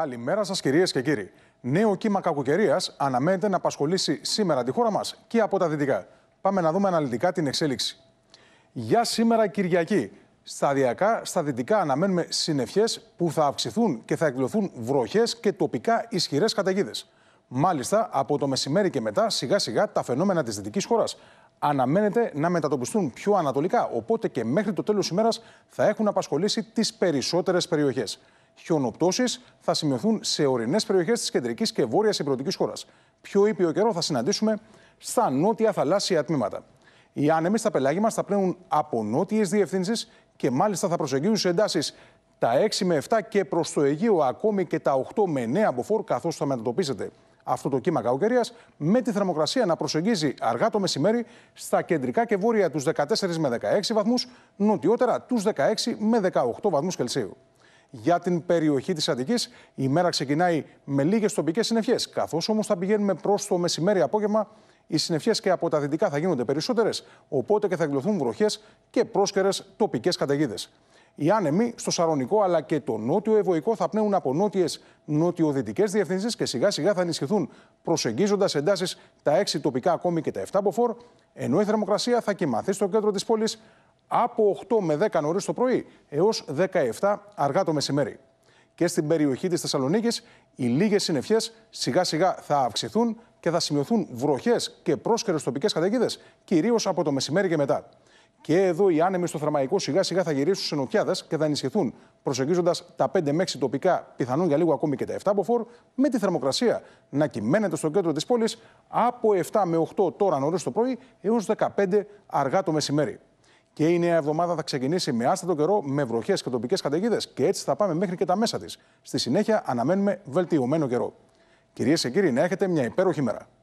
Καλημέρα σας, κυρίες και κύριοι. Νέο κύμα κακοκαιρίας αναμένεται να απασχολήσει σήμερα τη χώρα μας και από τα δυτικά. Πάμε να δούμε αναλυτικά την εξέλιξη. Για σήμερα, Κυριακή. Σταδιακά στα δυτικά αναμένουμε συννεφιές που θα αυξηθούν και θα εκδηλωθούν βροχές και τοπικά ισχυρές καταιγίδες. Μάλιστα, από το μεσημέρι και μετά, σιγά σιγά τα φαινόμενα της δυτικής χώρας αναμένεται να μετατοπιστούν πιο ανατολικά. Οπότε και μέχρι το τέλος ημέρας θα έχουν απασχολήσει τις περισσότερες περιοχές χιονοπτώσεις θα σημειωθούν σε ορεινές περιοχές της κεντρικής και βόρειας υπηρετικής χώρας. Πιο ήπιο καιρό θα συναντήσουμε στα νότια θαλάσσια τμήματα. Οι άνεμοι στα πελάγια θα πλένουν από νότιες διευθύνσεις και μάλιστα θα προσεγγίσουν σε εντάσεις τα 6 με 7 και προς το Αιγαίο ακόμη και τα 8 με 9 από καθώς θα μετατοπίζεται αυτό το κύμα κακοκαιρίας, με τη θερμοκρασία να προσεγγίζει αργά το μεσημέρι στα κεντρικά και βόρεια τους 14 με 16 βαθμούς, νοτιότερα τους 16 με 18 βαθμούς Κελσίου για την περιοχή της Αττικής. Η μέρα ξεκινάει με λίγες τοπικές συννεφιές. Καθώς όμως θα πηγαίνουμε προς το μεσημέρι-απόγευμα, οι συννεφιές και από τα δυτικά θα γίνονται περισσότερες, οπότε και θα εκδοθούν βροχές και πρόσκαιρες τοπικές καταιγίδες. Οι άνεμοι στο Σαρονικό αλλά και το νότιο Ευωϊκό θα πνέουν από νότιες νότιο-δυτικέ διευθύνσεις και σιγά σιγά θα ενισχυθούν, προσεγγίζοντας εντάσεις τα 6 τοπικά ακόμη και τα 7 μποφόρ, ενώ η θερμοκρασία θα κοιμαθεί στο κέντρο της πόλης, από 8 με 10 νωρίς το πρωί έως 17 αργά το μεσημέρι. Και στην περιοχή της Θεσσαλονίκης, οι λίγες συνευχέ σιγά σιγά θα αυξηθούν και θα σημειωθούν βροχές και πρόσκαιρες τοπικές καταιγίδες, κυρίως από το μεσημέρι και μετά. Και εδώ οι άνεμοι στο θερμαϊκό σιγά σιγά θα γυρίσουν σε νοτιάδες και θα ενισχυθούν, προσεγγίζοντας τα 5 με 6 τοπικά, πιθανόν για λίγο ακόμη και τα 7 από φορ, με τη θερμοκρασία να κυμαίνεται στο κέντρο της πόλης από 7 με 8 τώρα νωρίς το πρωί έως 15 αργά το μεσημέρι. Και η νέα εβδομάδα θα ξεκινήσει με άστατο καιρό, με βροχές και τοπικές καταιγίδες. Και έτσι θα πάμε μέχρι και τα μέσα της. Στη συνέχεια αναμένουμε βελτιωμένο καιρό. Κυρίες και κύριοι, να έχετε μια υπέροχη μέρα.